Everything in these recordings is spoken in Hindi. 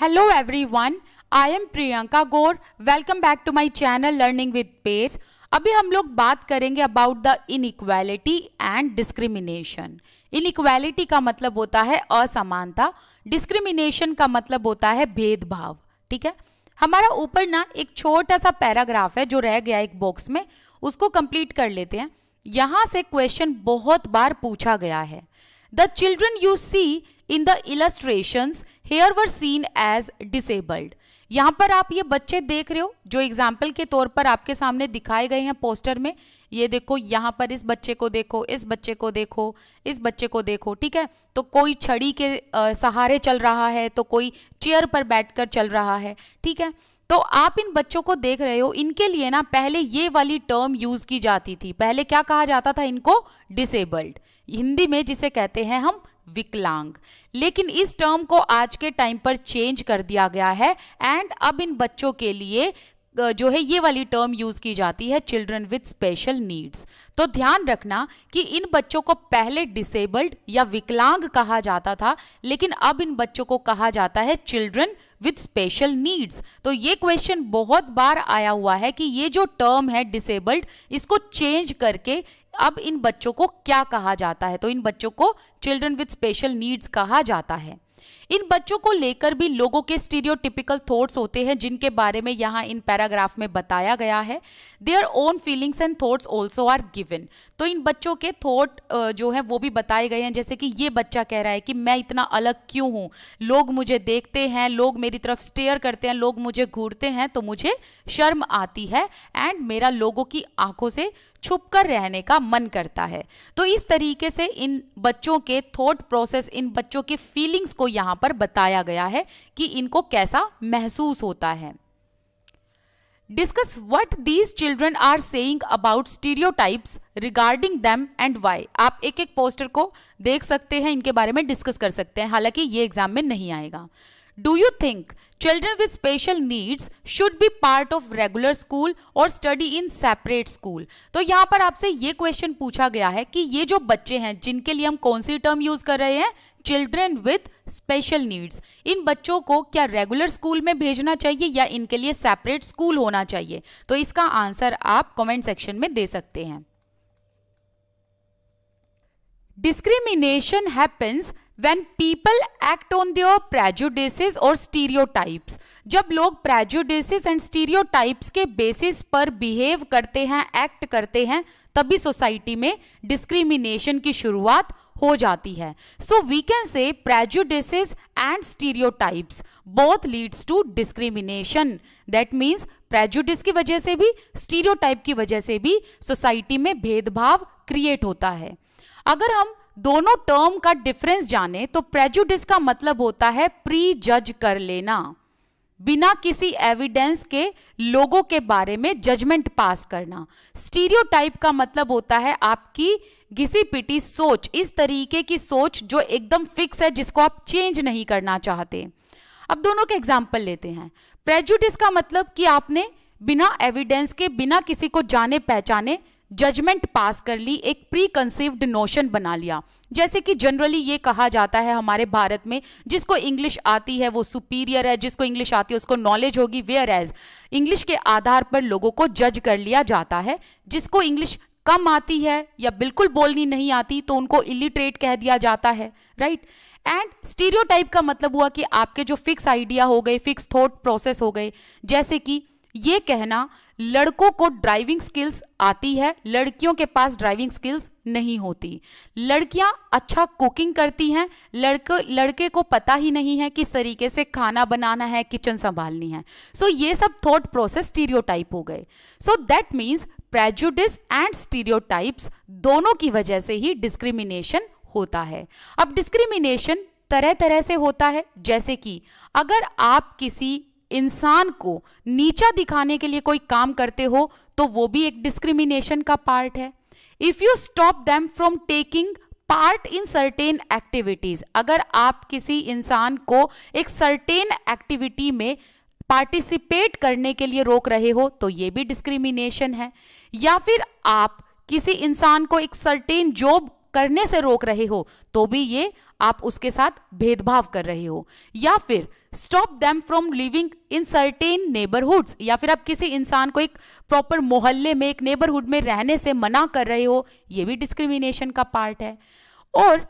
Hello everyone I am Priyanka Gaur welcome back to my channel learning with pace अभी हम लोग बात करेंगे about the inequality and discrimination inequality का मतलब होता है असमानता डिस्क्रिमिनेशन का मतलब होता है भेदभाव ठीक है हमारा ऊपर ना एक छोटा सा पैराग्राफ है जो रह गया एक बॉक्स में उसको कंप्लीट कर लेते हैं यहाँ से क्वेश्चन बहुत बार पूछा गया है the children you see in the illustration here were seen as disabled यहाँ पर आप ये बच्चे देख रहे हो जो एग्जाम्पल के तौर पर आपके सामने दिखाए गए हैं पोस्टर में ये देखो यहाँ पर इस बच्चे को देखो इस बच्चे को देखो इस बच्चे को देखो ठीक है तो कोई छड़ी के आ, सहारे चल रहा है तो कोई चेयर पर बैठकर चल रहा है ठीक है तो आप इन बच्चों को देख रहे हो इनके लिए ना पहले ये वाली टर्म यूज की जाती थी पहले क्या कहा जाता था इनको डिसेबल्ड हिंदी में जिसे कहते हैं हम विकलांग लेकिन इस टर्म को आज के टाइम पर चेंज कर दिया गया है एंड अब इन बच्चों के लिए जो है ये वाली टर्म यूज़ की जाती है चिल्ड्रन विद स्पेशल नीड्स तो ध्यान रखना कि इन बच्चों को पहले डिसेबल्ड या विकलांग कहा जाता था लेकिन अब इन बच्चों को कहा जाता है चिल्ड्रन विथ स्पेशल नीड्स तो ये क्वेश्चन बहुत बार आया हुआ है कि ये जो टर्म है डिसेबल्ड इसको चेंज करके अब इन बच्चों को क्या कहा जाता है तो इन बच्चों को चिल्ड्रन विथ स्पेशल नीड्स कहा जाता है इन बच्चों को लेकर भी लोगों के स्टीरियोटिपिकल थॉट्स होते हैं जिनके बारे में यहाँ इन पैराग्राफ में बताया गया है their own feelings and thoughts also are given तो इन बच्चों के थॉट जो है वो भी बताए गए हैं जैसे कि ये बच्चा कह रहा है कि मैं इतना अलग क्यों हूँ लोग मुझे देखते हैं लोग मेरी तरफ स्टेयर करते हैं लोग मुझे घूरते हैं तो मुझे शर्म आती है एंड मेरा लोगों की आंखों से छुप कर रहने का मन करता है तो इस तरीके से इन बच्चों के थॉट प्रोसेस इन बच्चों के फीलिंग्स को यहाँ यहाँ पर बताया गया है कि इनको कैसा महसूस होता है discuss what these children are saying about stereotypes regarding them and why आप एक एक पोस्टर को देख सकते हैं इनके बारे में डिस्कस कर सकते हैं हालांकि ये एग्जाम में नहीं आएगा do you think children with special needs should be part of regular school और स्टडी इन सेपरेट स्कूल तो यहाँ पर आपसे ये क्वेश्चन पूछा गया है कि ये जो बच्चे हैं जिनके लिए हम कौन सी टर्म यूज कर रहे हैं चिल्ड्रेन विथ स्पेशल नीड्स इन बच्चों को क्या रेगुलर स्कूल में भेजना चाहिए या इनके लिए सेपरेट स्कूल होना चाहिए तो इसका आंसर आप कमेंट सेक्शन में दे सकते हैं discrimination happens when people act on their prejudices और स्टीरियोटाइप्स जब लोग प्रेजुडिसेस एंड स्टीरियोटाइप्स के बेसिस पर बिहेव करते हैं एक्ट करते हैं तभी सोसाइटी में डिस्क्रिमिनेशन की शुरुआत हो जाती है so we can say prejudices and stereotypes both leads to discrimination that means prejudice की वजह से भी स्टीरियोटाइप की वजह से भी सोसाइटी में भेदभाव क्रिएट होता है अगर हम दोनों टर्म का डिफरेंस जाने तो प्रेजुडिस का मतलब होता है प्री जज कर लेना बिना किसी एविडेंस के लोगों के बारे में जजमेंट पास करना स्टीरियोटाइप का मतलब होता है आपकी घिसी पिटी सोच इस तरीके की सोच जो एकदम फिक्स है जिसको आप चेंज नहीं करना चाहते अब दोनों के एग्जाम्पल लेते हैं प्रेजुडिस का मतलब कि आपने बिना एविडेंस के बिना किसी को जाने पहचाने जजमेंट पास कर ली एक प्री कंसीव्ड नोशन बना लिया जैसे कि जनरली ये कहा जाता है हमारे भारत में जिसको इंग्लिश आती है वो सुपीरियर है जिसको इंग्लिश आती है उसको नॉलेज होगी वेयर एज इंग्लिश के आधार पर लोगों को जज कर लिया जाता है जिसको इंग्लिश कम आती है या बिल्कुल बोलनी नहीं आती तो उनको इलिटरेट कह दिया जाता है राइट एंड स्टीरियोटाइप का मतलब हुआ कि आपके जो फिक्स आइडिया हो गए फिक्स थॉट प्रोसेस हो गए जैसे कि ये कहना लड़कों को ड्राइविंग स्किल्स आती है लड़कियों के पास ड्राइविंग स्किल्स नहीं होती लड़कियां अच्छा कुकिंग करती हैं लड़के लड़के को पता ही नहीं है किस तरीके से खाना बनाना है किचन संभालनी है सो so, ये सब थॉट प्रोसेस स्टीरियोटाइप हो गए so that means prejudice and stereotypes दोनों की वजह से ही डिस्क्रिमिनेशन होता है अब डिस्क्रिमिनेशन तरह तरह से होता है जैसे कि अगर आप किसी इंसान को नीचा दिखाने के लिए कोई काम करते हो तो वो भी एक डिस्क्रिमिनेशन का पार्ट है if you stop them from taking part in certain activities अगर आप किसी इंसान को एक सर्टेन एक्टिविटी में पार्टिसिपेट करने के लिए रोक रहे हो तो ये भी डिस्क्रिमिनेशन है या फिर आप किसी इंसान को एक सर्टेन जॉब करने से रोक रहे हो तो भी ये आप उसके साथ भेदभाव कर रहे हो या फिर stop them from living in certain neighbourhoods या फिर आप किसी इंसान को एक प्रॉपर मोहल्ले में एक नेबरहुड में रहने से मना कर रहे हो ये भी डिस्क्रिमिनेशन का पार्ट है और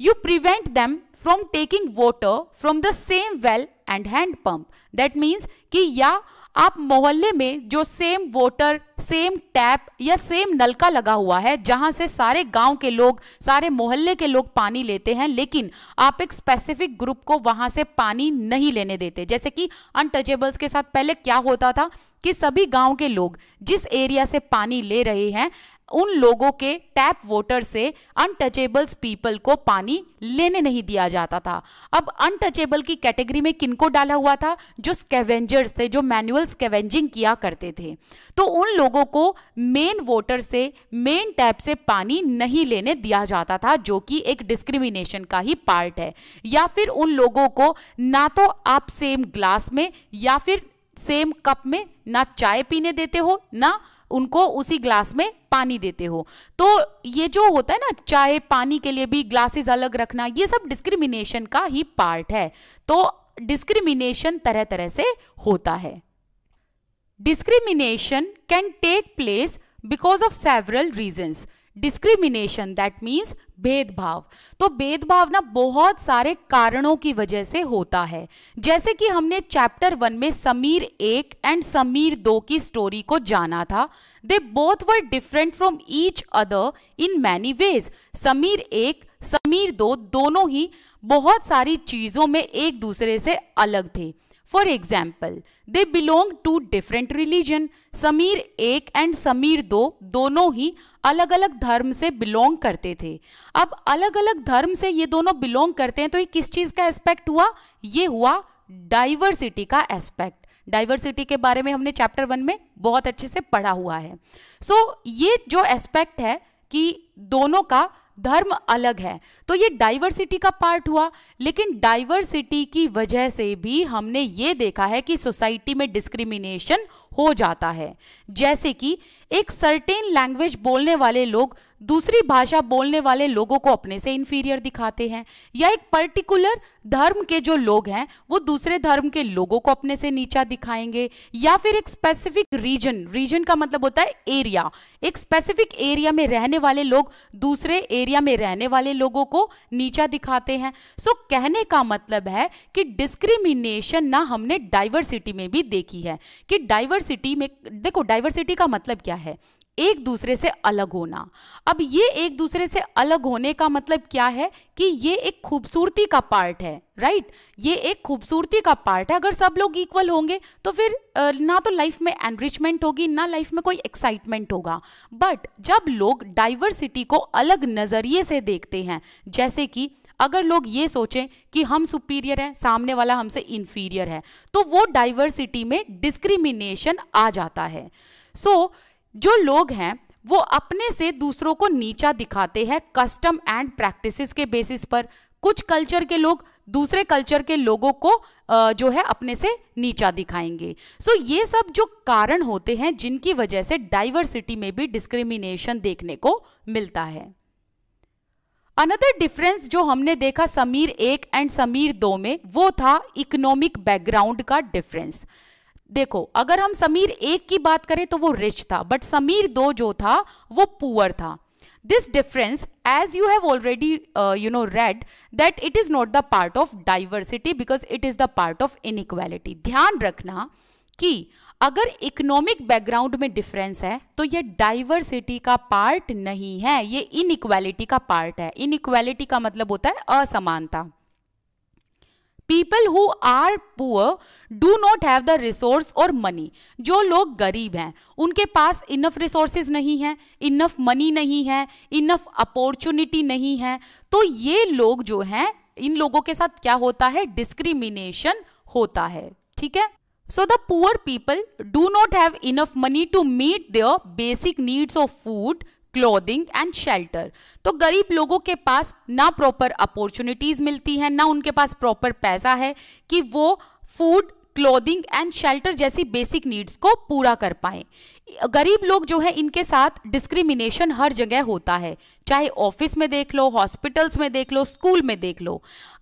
you prevent them from taking water from the same well and hand pump that means कि या आप मोहल्ले में जो सेम वोटर सेम टैप या सेम नलका लगा हुआ है जहां से सारे गांव के लोग सारे मोहल्ले के लोग पानी लेते हैं लेकिन आप एक स्पेसिफिक ग्रुप को वहां से पानी नहीं लेने देते जैसे कि अनटचेबल्स के साथ पहले क्या होता था कि सभी गांव के लोग जिस एरिया से पानी ले रहे हैं उन लोगों के टैप वोटर से अनटचेबल्स पीपल को पानी लेने नहीं दिया जाता था अब अनटचेबल की कैटेगरी में किनको डाला हुआ था जो स्केवेंजर्स थे जो मैनुअल स्केवेंजिंग किया करते थे तो उन लोगों को मेन वोटर से मेन टैप से पानी नहीं लेने दिया जाता था जो कि एक डिस्क्रिमिनेशन का ही पार्ट है या फिर उन लोगों को ना तो आप सेम ग्लास में या फिर सेम कप में ना चाय पीने देते हो ना उनको उसी ग्लास में पानी देते हो तो ये जो होता है ना चाय पानी के लिए भी ग्लासेस अलग रखना ये सब डिस्क्रिमिनेशन का ही पार्ट है तो डिस्क्रिमिनेशन तरह तरह से होता है discrimination can take place because of several reasons discrimination that means भेदभाव तो भेदभाव ना बहुत सारे कारणों की वजह से होता है जैसे कि हमने चैप्टर वन में समीर एक एंड समीर दो की स्टोरी को जाना था they both were different from each other in many ways Sameer एक समीर दो दोनों ही बहुत सारी चीज़ों में एक दूसरे से अलग थे for example they belong to different religion Sameer एक एंड समीर दो दोनों ही अलग अलग धर्म से बिलोंग करते थे अब अलग अलग धर्म से ये दोनों बिलोंग करते हैं तो ये किस चीज़ का एस्पेक्ट हुआ ये हुआ डाइवर्सिटी का एस्पेक्ट डाइवर्सिटी के बारे में हमने चैप्टर वन में बहुत अच्छे से पढ़ा हुआ है सो so, ये जो एस्पेक्ट है कि दोनों का धर्म अलग है तो ये डाइवर्सिटी का पार्ट हुआ लेकिन डाइवर्सिटी की वजह से भी हमने ये देखा है कि सोसाइटी में डिस्क्रिमिनेशन हो जाता है जैसे कि एक सर्टेन लैंग्वेज बोलने वाले लोग दूसरी भाषा बोलने वाले लोगों को अपने से इन्फीरियर दिखाते हैं या एक पर्टिकुलर धर्म के जो लोग हैं वो दूसरे धर्म के लोगों को अपने से नीचा दिखाएंगे या फिर एक स्पेसिफिक रीजन रीजन का मतलब होता है एरिया एक स्पेसिफिक एरिया में रहने वाले लोग दूसरे एरिया में रहने वाले लोगों को नीचा दिखाते हैं सो कहने का मतलब है कि डिस्क्रिमिनेशन ना हमने डाइवर्सिटी में भी देखी है कि डाइवर्सिटी में देखो डाइवर्सिटी का मतलब क्या है एक दूसरे से अलग होना अब ये एक दूसरे से अलग होने का मतलब क्या है कि ये एक खूबसूरती का पार्ट है राइट right? ये एक खूबसूरती का पार्ट है अगर सब लोग इक्वल होंगे तो फिर ना तो लाइफ में एनरिचमेंट होगी ना लाइफ में कोई एक्साइटमेंट होगा बट जब लोग डाइवर्सिटी को अलग नज़रिए से देखते हैं जैसे कि अगर लोग ये सोचें कि हम सुपीरियर हैं सामने वाला हमसे इन्फीरियर है तो वो डाइवर्सिटी में डिस्क्रिमिनेशन आ जाता है सो so, जो लोग हैं वो अपने से दूसरों को नीचा दिखाते हैं कस्टम एंड प्रैक्टिसेस के बेसिस पर कुछ कल्चर के लोग दूसरे कल्चर के लोगों को जो है अपने से नीचा दिखाएंगे सो so, ये सब जो कारण होते हैं जिनकी वजह से डाइवर्सिटी में भी डिस्क्रिमिनेशन देखने को मिलता है अनदर डिफरेंस जो हमने देखा समीर एक एंड समीर दो में वो था इकोनॉमिक बैकग्राउंड का डिफरेंस देखो अगर हम समीर एक की बात करें तो वो रिच था बट समीर दो जो था वो पुअर था this difference as you have already you know read that it is not the part of diversity because it is the part of of ध्यान रखना कि अगर इकोनॉमिक बैकग्राउंड में डिफरेंस है तो ये डाइवर्सिटी का पार्ट नहीं है ये इनइक्वालिटी का पार्ट है इनइक्वालिटी का मतलब होता है असमानता people who are poor do not have the resource और मनी जो लोग गरीब हैं उनके पास इनफ रिसोर्सेज नहीं है इनफ मनी नहीं है इनफ अपॉर्चुनिटी नहीं है तो ये लोग जो हैं इन लोगों के साथ क्या होता है डिस्क्रिमिनेशन होता है ठीक है so the poor people do not have enough money to meet their basic needs of food clothing and shelter तो गरीब लोगों के पास ना प्रॉपर अपॉर्चुनिटीज़ मिलती हैं ना उनके पास प्रॉपर पैसा है कि वो फूड क्लोदिंग एंड शेल्टर जैसी बेसिक नीड्स को पूरा कर पाए गरीब लोग जो है इनके साथ डिस्क्रिमिनेशन हर जगह होता है चाहे ऑफिस में देख लो हॉस्पिटल्स में देख लो स्कूल में देख लो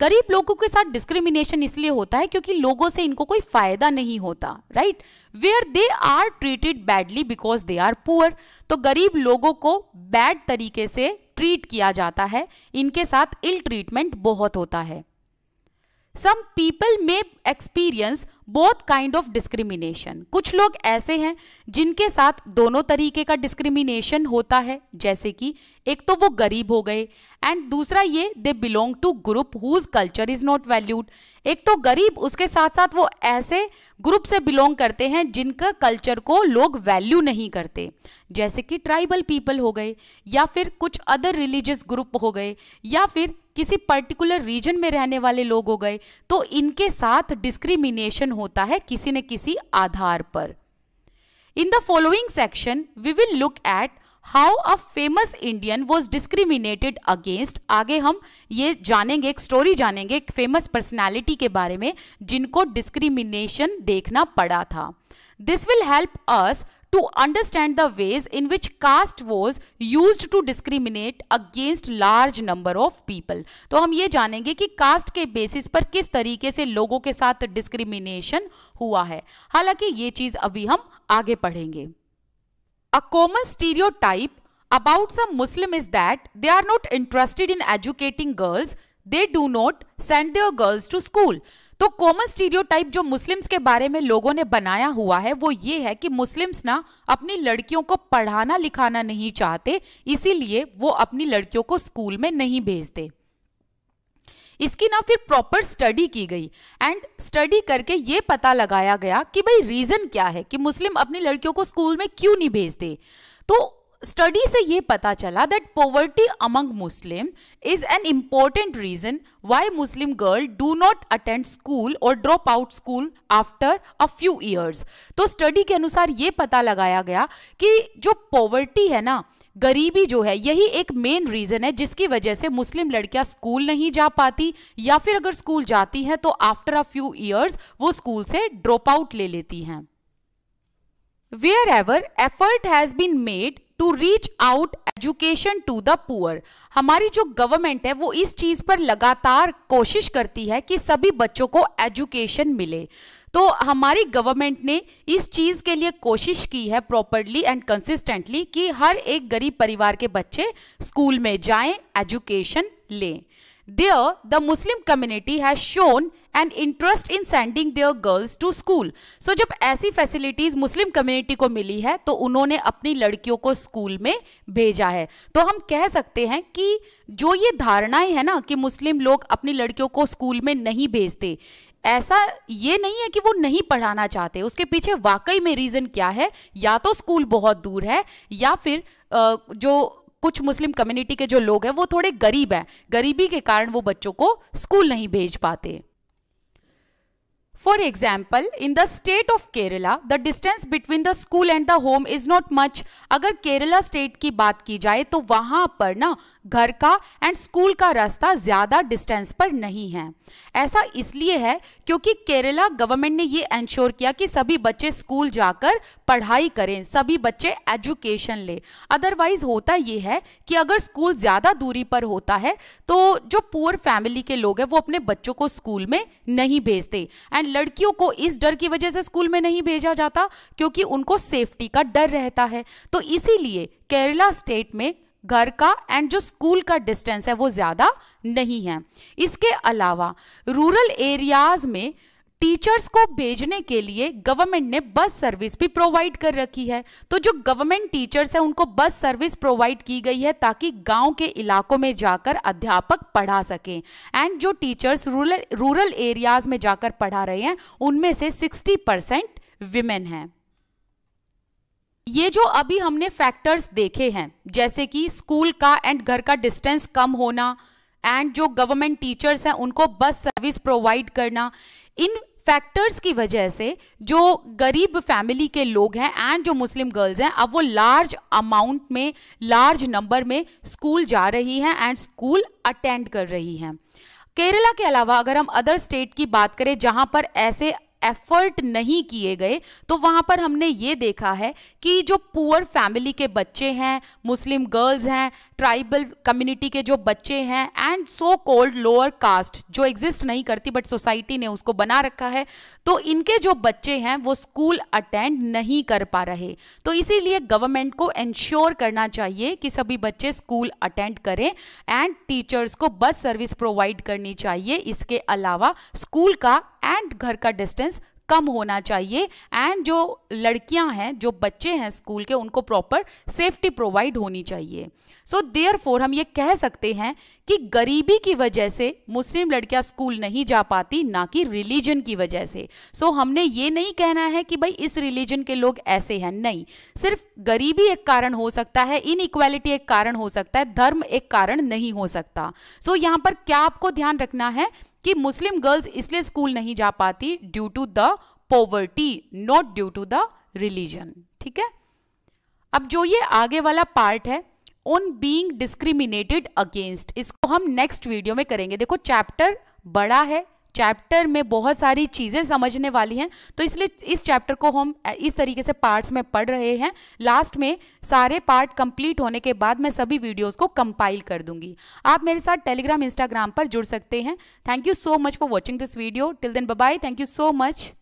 गरीब लोगों के साथ डिस्क्रिमिनेशन इसलिए होता है क्योंकि लोगों से इनको कोई फायदा नहीं होता right where they are treated badly because they are poor तो गरीब लोगों को बैड तरीके से ट्रीट किया जाता है इनके साथ इल ट्रीटमेंट बहुत होता है सम पीपल मे एक्सपीरियंस बहुत काइंड ऑफ डिस्क्रिमिनेशन कुछ लोग ऐसे हैं जिनके साथ दोनों तरीके का डिस्क्रिमिनेशन होता है जैसे कि एक तो वो गरीब हो गए एंड दूसरा ये they belong to group whose culture is not valued एक तो गरीब उसके साथ साथ वो ऐसे ग्रुप से बिलोंग करते हैं जिनका कल्चर को लोग वैल्यू नहीं करते जैसे कि ट्राइबल पीपल हो गए या फिर कुछ अदर रिलीजियस ग्रुप हो गए या फिर किसी पर्टिकुलर रीजन में रहने वाले लोग हो गए तो इनके साथ डिस्क्रिमिनेशन होता है किसी न किसी आधार पर in the following section we will look at how a famous Indian was discriminated against आगे हम ये जानेंगे एक स्टोरी जानेंगे एक फेमस पर्सनैलिटी के बारे में जिनको डिस्क्रिमिनेशन देखना पड़ा था this will help us to understand the ways in which caste was used to discriminate against large number of people. तो हम ये जानेंगे कि कास्ट के बेसिस पर किस तरीके से लोगों के साथ डिस्क्रिमिनेशन हुआ है हालांकि ये चीज अभी हम आगे पढ़ेंगे a common stereotype about some Muslim is that they are not interested in educating girls they do not send their girls to school तो कॉमन स्टीरियोटाइप जो मुस्लिम्स के बारे में लोगों ने बनाया हुआ है वो ये है कि मुस्लिम्स ना अपनी लड़कियों को पढ़ाना लिखाना नहीं चाहते इसीलिए वो अपनी लड़कियों को स्कूल में नहीं भेजते इसकी ना फिर प्रॉपर स्टडी की गई एंड स्टडी करके ये पता लगाया गया कि भाई रीज़न क्या है कि मुस्लिम अपनी लड़कियों को स्कूल में क्यों नहीं भेजते तो स्टडी से ये पता चला that poverty among Muslim is an important reason why Muslim girl do not attend school और drop out school after a few years तो स्टडी के अनुसार ये पता लगाया गया कि जो पॉवर्टी है ना गरीबी जो है यही एक मेन रीज़न है जिसकी वजह से मुस्लिम लड़कियां स्कूल नहीं जा पाती या फिर अगर स्कूल जाती हैं तो आफ्टर अ फ्यू ईयर्स वो स्कूल से ड्रॉप आउट ले लेती हैं wherever effort has been made to reach out education to the poor हमारी जो गवर्नमेंट है वो इस चीज़ पर लगातार कोशिश करती है कि सभी बच्चों को एजुकेशन मिले तो हमारी गवर्नमेंट ने इस चीज़ के लिए कोशिश की है प्रॉपरली एंड कंसिस्टेंटली कि हर एक गरीब परिवार के बच्चे स्कूल में जाएं एजुकेशन लें There, the Muslim community has shown an interest in sending their girls to school. So jab aisi facilities Muslim community को मिली है तो उन्होंने अपनी लड़कियों को स्कूल में भेजा है तो हम कह सकते हैं कि जो ये धारणाएं hai na ki muslim log apni ladkiyon ko school mein nahi bhejte ऐसा ये नहीं है कि वो नहीं पढ़ाना चाहते उसके पीछे वाकई में रीज़न क्या है या तो स्कूल बहुत दूर है या फिर जो कुछ मुस्लिम कम्युनिटी के जो लोग हैं वो थोड़े गरीब हैं गरीबी के कारण वो बच्चों को स्कूल नहीं भेज पाते For example, in the state of Kerala, the distance between the school and the home is not much. अगर केरला स्टेट की बात की जाए तो वहाँ पर ना घर का एंड स्कूल का रास्ता ज़्यादा डिस्टेंस पर नहीं है ऐसा इसलिए है क्योंकि केरला गवर्नमेंट ने ये इंश्योर किया कि सभी बच्चे स्कूल जाकर पढ़ाई करें सभी बच्चे एजुकेशन ले अदरवाइज होता ये है कि अगर स्कूल ज़्यादा दूरी पर होता है तो जो पुअर फैमिली के लोग हैं वो अपने बच्चों को स्कूल में नहीं भेजते एंड लड़कियों को इस डर की वजह से स्कूल में नहीं भेजा जाता क्योंकि उनको सेफ्टी का डर रहता है तो इसीलिए केरला स्टेट में घर का एंड जो स्कूल का डिस्टेंस है वो ज़्यादा नहीं है इसके अलावा रूरल एरियाज में टीचर्स को भेजने के लिए गवर्नमेंट ने बस सर्विस भी प्रोवाइड कर रखी है तो जो गवर्नमेंट टीचर्स हैं उनको बस सर्विस प्रोवाइड की गई है ताकि गांव के इलाकों में जाकर अध्यापक पढ़ा सकें एंड जो टीचर्स रूरल रूरल एरियाज में जाकर पढ़ा रहे हैं उनमें से 60 परसेंट विमेन हैं ये जो अभी हमने फैक्टर्स देखे हैं जैसे कि स्कूल का एंड घर का डिस्टेंस कम होना एंड जो गवर्नमेंट टीचर्स हैं उनको बस सर्विस प्रोवाइड करना इन फैक्टर्स की वजह से जो गरीब फैमिली के लोग हैं एंड जो मुस्लिम गर्ल्स हैं अब वो लार्ज अमाउंट में लार्ज नंबर में स्कूल जा रही हैं एंड स्कूल अटेंड कर रही हैं केरला के अलावा अगर हम अदर स्टेट की बात करें जहाँ पर ऐसे एफर्ट नहीं किए गए तो वहाँ पर हमने ये देखा है कि जो पुअर फैमिली के बच्चे हैं मुस्लिम गर्ल्स हैं ट्राइबल कम्युनिटी के जो बच्चे हैं and so called lower caste जो एग्जिस्ट नहीं करती बट सोसाइटी ने उसको बना रखा है तो इनके जो बच्चे हैं वो स्कूल अटेंड नहीं कर पा रहे तो इसीलिए गवर्नमेंट को इंश्योर करना चाहिए कि सभी बच्चे स्कूल अटेंड करें एंड टीचर्स को बस सर्विस प्रोवाइड करनी चाहिए इसके अलावा स्कूल का एंड घर का डिस्टेंस कम होना चाहिए एंड जो लड़कियां हैं जो बच्चे हैं स्कूल के उनको प्रॉपर सेफ्टी प्रोवाइड होनी चाहिए सो देयर फोर हम ये कह सकते हैं कि गरीबी की वजह से मुस्लिम लड़कियां स्कूल नहीं जा पाती ना कि रिलीजन की वजह से सो so, हमने ये नहीं कहना है कि भाई इस रिलीजन के लोग ऐसे हैं नहीं सिर्फ गरीबी एक कारण हो सकता है इनइक्वालिटी एक कारण हो सकता है धर्म एक कारण नहीं हो सकता सो so, यहाँ पर क्या आपको ध्यान रखना है कि मुस्लिम गर्ल्स इसलिए स्कूल नहीं जा पाती due to the poverty not due to the religion ठीक है अब जो ये आगे वाला पार्ट है ऑन बीइंग डिस्क्रिमिनेटेड अगेंस्ट इसको हम नेक्स्ट वीडियो में करेंगे देखो चैप्टर बड़ा है चैप्टर में बहुत सारी चीज़ें समझने वाली हैं तो इसलिए इस चैप्टर को हम इस तरीके से पार्ट्स में पढ़ रहे हैं लास्ट में सारे पार्ट कंप्लीट होने के बाद मैं सभी वीडियोस को कंपाइल कर दूंगी आप मेरे साथ टेलीग्राम इंस्टाग्राम पर जुड़ सकते हैं thank you so much for watching this video till then bye thank you so much